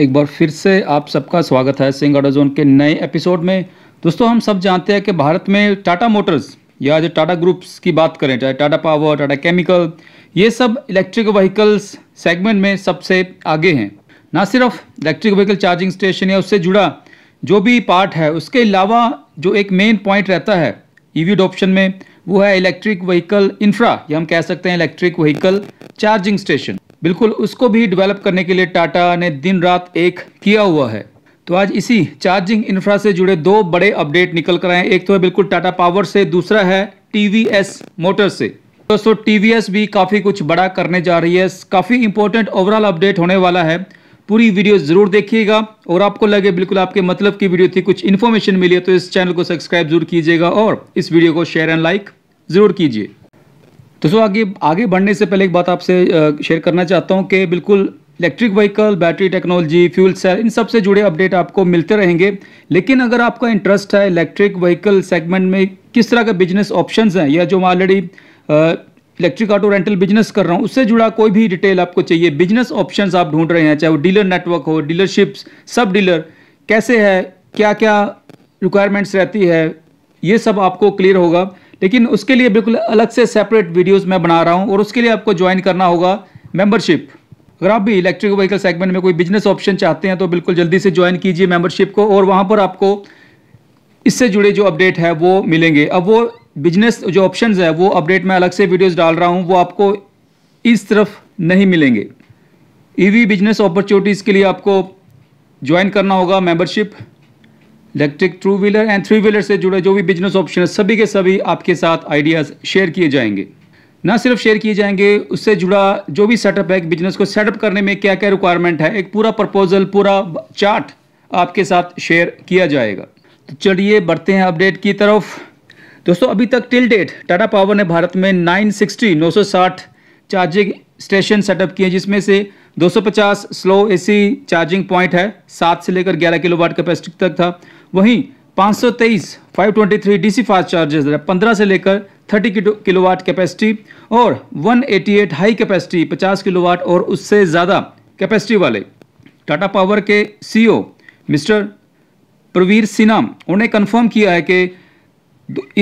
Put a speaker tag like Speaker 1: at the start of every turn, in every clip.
Speaker 1: एक बार फिर से आप सबका स्वागत है सिंह जोन के नए एपिसोड में दोस्तों हम सब जानते हैं कि भारत में टाटा मोटर्स या जो टाटा ग्रुप्स की बात करें चाहे टाटा पावर टाटा केमिकल ये सब इलेक्ट्रिक व्हीकल्स सेगमेंट में सबसे आगे हैं ना सिर्फ इलेक्ट्रिक व्हीकल चार्जिंग स्टेशन या उससे जुड़ा जो भी पार्ट है उसके अलावा जो एक मेन पॉइंट रहता है ई e ऑप्शन में वो है इलेक्ट्रिक व्हीकल इंफ्रा या हम कह सकते हैं इलेक्ट्रिक व्हीकल चार्जिंग स्टेशन बिल्कुल उसको भी डेवलप करने के लिए टाटा ने दिन रात एक किया हुआ है तो आज इसी चार्जिंग इंफ्रा से जुड़े दो बड़े अपडेट निकल कर आए एक तो है बिल्कुल टाटा पावर से दूसरा है टीवीएस मोटर से दोस्तों टीवीएस भी काफ़ी कुछ बड़ा करने जा रही है काफ़ी इंपॉर्टेंट ओवरऑल अपडेट होने वाला है पूरी वीडियो ज़रूर देखिएगा और आपको लगे बिल्कुल आपके मतलब की वीडियो थी कुछ इन्फॉर्मेशन मिली है तो इस चैनल को सब्सक्राइब जरूर कीजिएगा और इस वीडियो को शेयर एंड लाइक ज़रूर कीजिए तो सो आगे आगे बढ़ने से पहले एक बात आपसे शेयर करना चाहता हूँ कि बिल्कुल electric vehicle battery technology fuel cell इन सब से जुड़े अपडेट आपको मिलते रहेंगे लेकिन अगर आपका इंटरेस्ट है इलेक्ट्रिक व्हीकल सेगमेंट में किस तरह के बिजनेस ऑप्शंस हैं या जो मैं already electric auto rental business कर रहा हूँ उससे जुड़ा कोई भी डिटेल आपको चाहिए बिजनेस ऑप्शन आप ढूंढ रहे हैं चाहे वो डीलर नेटवर्क हो डीलरशिप्स सब डीलर कैसे है क्या क्या रिक्वायरमेंट्स रहती है ये सब आपको क्लियर होगा लेकिन उसके लिए बिल्कुल अलग से सेपरेट वीडियोस मैं बना रहा हूँ और उसके लिए आपको ज्वाइन करना होगा मेंबरशिप अगर आप भी इलेक्ट्रिक व्हीकल सेगमेंट में कोई बिजनेस ऑप्शन चाहते हैं तो बिल्कुल जल्दी से ज्वाइन कीजिए मेंबरशिप को और वहां पर आपको इससे जुड़े जो अपडेट है वो मिलेंगे अब वो बिजनेस जो ऑप्शन है वो अपडेट में अलग से वीडियोज़ डाल रहा हूँ वो आपको इस तरफ नहीं मिलेंगे ई बिजनेस अपॉर्चुनिटीज़ के लिए आपको ज्वाइन करना होगा membership electric two wheeler and three wheeler से जुड़े जो भी बिजनेस ऑप्शन है सभी के सभी आपके साथ आइडियाज़ शेयर किए जाएंगे ना सिर्फ शेयर किए जाएंगे उससे जुड़ा जो भी सेटअप है बिजनेस को सेटअप करने में क्या क्या रिक्वायरमेंट है एक पूरा प्रपोजल पूरा चार्ट आपके साथ शेयर किया जाएगा तो चलिए बढ़ते हैं अपडेट की तरफ दोस्तों अभी तक टिल डेट टाटा पावर ने भारत में 960 960 चार्जिंग स्टेशन सेटअप किए जिसमें से 250 स्लो एसी चार्जिंग पॉइंट है सात से लेकर 11 किलोवाट कैपेसिटी तक था वहीं 523 523 डीसी फास्ट चार्जर्स 15 से लेकर 30 किलोवाट कैपेसिटी और 188 हाई कैपेसिटी 50 किलोवाट और उससे ज़्यादा कैपेसिटी वाले टाटा पावर के CEO e mister Praveer Sinha उन्हें कंफर्म किया है कि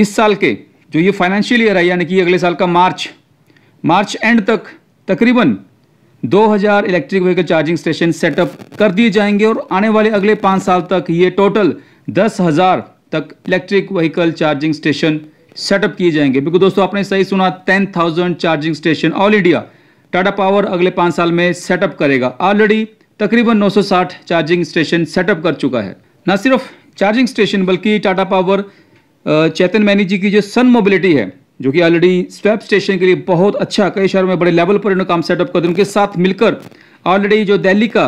Speaker 1: इस साल के जो ये फाइनेंशियल ईयर है यानी कि अगले साल का मार्च मार्च एंड तक तकरीबन 2000 electric vehicle charging station setup कर दिए जाएंगे और आने वाले अगले पाँच साल तक ये टोटल दस हज़ार तक electric vehicle charging station setup किए जाएंगे बिल्कुल दोस्तों आपने सही सुना ten thousand charging station all India Tata Power अगले पाँच साल में सेटअप करेगा ऑलरेडी तकरीबन 960 चार्जिंग स्टेशन सेटअप कर चुका है न सिर्फ चार्जिंग स्टेशन बल्कि टाटा पावर चैतन मैनी जी की जो सन मोबिलिटी है जो कि ऑलरेडी स्वैप स्टेशन के लिए बहुत अच्छा कई शहरों में बड़े लेवल पर इन्होंने काम सेटअप कर दिया उनके साथ मिलकर ऑलरेडी जो दिल्ली का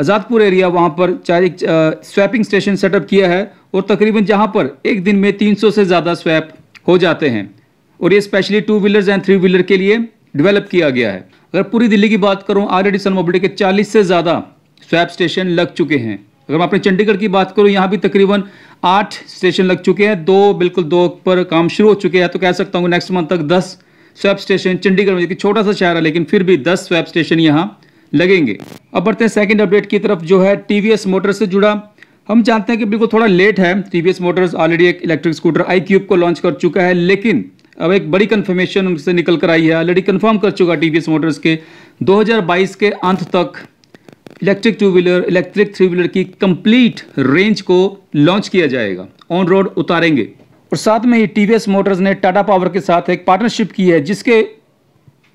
Speaker 1: आज़ादपुर एरिया वहाँ पर चार एक स्वैपिंग स्टेशन सेटअप किया है और तकरीबन जहाँ पर एक दिन में 300 से ज़्यादा स्वैप हो जाते हैं और ये specially two wheelers and three wheeler के लिए डेवलप किया गया है अगर पूरी दिल्ली की बात करूँ आर सन मोबिलिटी के चालीस से ज़्यादा स्वैप स्टेशन लग चुके हैं अगर मैं अपने चंडीगढ़ की बात करूँ यहाँ भी तकरीबन आठ स्टेशन लग चुके हैं दो बिल्कुल दो पर काम शुरू हो चुके हैं तो कह सकता हूँ नेक्स्ट मंथ तक दस स्वैप स्टेशन चंडीगढ़ में छोटा सा शहर है लेकिन फिर भी दस स्वैप स्टेशन यहाँ लगेंगे अब बढ़ते हैं सेकेंड अपडेट की तरफ जो है टी मोटर से जुड़ा हम जानते हैं कि बिल्कुल थोड़ा लेट है टी वी मोटर्स ऑलरेडी एक इलेक्ट्रिक स्कूटर आई क्यूब को लॉन्च कर चुका है लेकिन अब एक बड़ी कन्फर्मेशन उनसे निकल कर आई है ऑलरेडी कन्फर्म कर चुका टी मोटर्स के 2022 के अंत तक electric two wheeler electric three wheeler की कंप्लीट रेंज को लॉन्च किया जाएगा ऑन रोड उतारेंगे और साथ में ही टी मोटर्स ने टाटा पावर के साथ एक पार्टनरशिप की है जिसके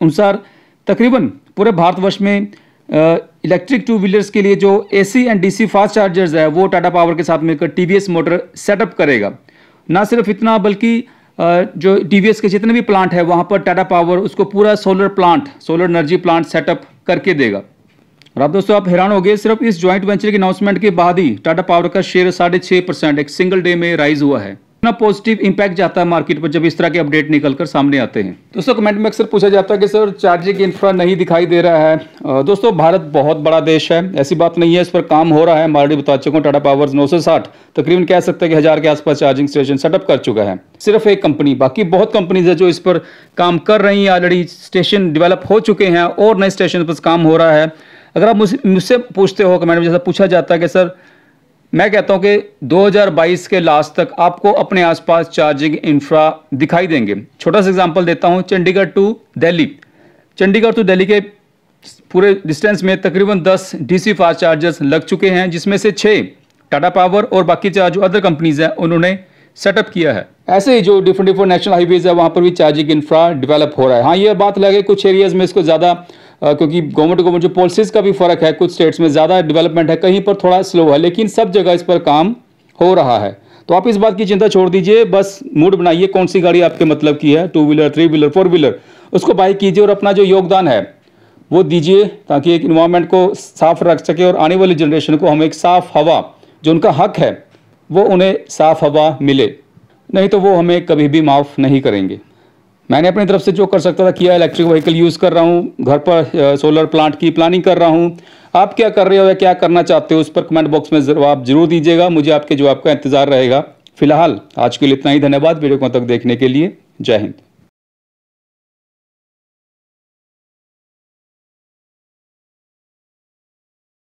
Speaker 1: अनुसार तकरीबन पूरे भारतवर्ष में इलेक्ट्रिक टू व्हीलर्स के लिए जो AC and DC fast chargers है वो टाटा पावर के साथ मिलकर टीवीएस मोटर सेटअप करेगा ना सिर्फ इतना बल्कि जो टीवीएस के जितने भी प्लांट है वहाँ पर टाटा पावर उसको पूरा solar plant solar energy plant setup करके देगा और आप दोस्तों आप हैरान हो गए सिर्फ इस ज्वाइंट वेंचर के अनाउंसमेंट के बाद ही टाटा पावर का शेयर साढ़े परसेंट एक सिंगल डे में राइज हुआ है कितना पॉजिटिव इंपैक्ट जाता है मार्केट पर जब इस तरह के अपडेट निकल कर सामने आते हैं दोस्तों कमेंट में अक्सर पूछा जाता है कि सर चार्जिंग इंफ्रा नहीं दिखाई दे रहा है दोस्तों भारत बहुत बड़ा देश है ऐसी बात नहीं है इस पर काम हो रहा है मारे बता चुका टाटा पावर नौ तकरीबन कह सकते हैं कि हज़ार के आसपास चार्जिंग स्टेशन सेटअप कर चुका है सिर्फ एक कंपनी बाकी बहुत कंपनीज है जो इस पर काम कर रही हैं ऑलरेडी स्टेशन डेवलप हो चुके हैं और नए स्टेशन पर काम हो रहा है अगर आप मुझसे पूछते हो कमेंट में जैसा पूछा जाता है कि सर मैं कहता हूं कि 2022 के लास्ट तक आपको अपने आसपास चार्जिंग इंफ्रा दिखाई देंगे छोटा सा एग्जांपल देता हूं चंडीगढ़ टू दिल्ली चंडीगढ़ टू दिल्ली के पूरे डिस्टेंस में तकरीबन 10 डीसी फास्ट चार्जर्स लग चुके हैं जिसमें से छः टाटा पावर और बाकी चार जो अदर कंपनीज हैं उन्होंने सेटअप किया है ऐसे ही जो डिफरेंट डिफरेंट नेशनल हाईवेज है वहाँ पर भी चार्जिंग इंफ्रा डिवेलप हो रहा है हाँ ये बात लगे कुछ एरियाज़ में इसको ज़्यादा क्योंकि गवर्नमेंट टू गवर्नमेंट जो पॉलिसीज का भी फर्क है कुछ स्टेट्स में ज़्यादा डेवलपमेंट है कहीं पर थोड़ा स्लो है लेकिन सब जगह इस पर काम हो रहा है तो आप इस बात की चिंता छोड़ दीजिए बस मूड बनाइए कौन सी गाड़ी आपके मतलब की है two wheeler three wheeler four wheeler उसको बाइक कीजिए और अपना जो योगदान है वो दीजिए ताकि एक इन्वायरमेंट को साफ रख सके और आने वाली जनरेशन को हम एक साफ हवा जो उनका हक है वो उन्हें साफ हवा मिले नहीं तो वो हमें कभी भी माफ़ नहीं करेंगे मैंने अपनी तरफ से जो कर सकता था किया इलेक्ट्रिक व्हीकल यूज़ कर रहा हूँ घर पर सोलर प्लांट की प्लानिंग कर रहा हूँ आप क्या कर रहे हो या क्या करना चाहते हो उस पर कमेंट बॉक्स में जवाब जरूर दीजिएगा मुझे आपके जवाब का इंतजार रहेगा फिलहाल आज के लिए इतना ही धन्यवाद वीडियो को तक देखने के लिए जय हिंद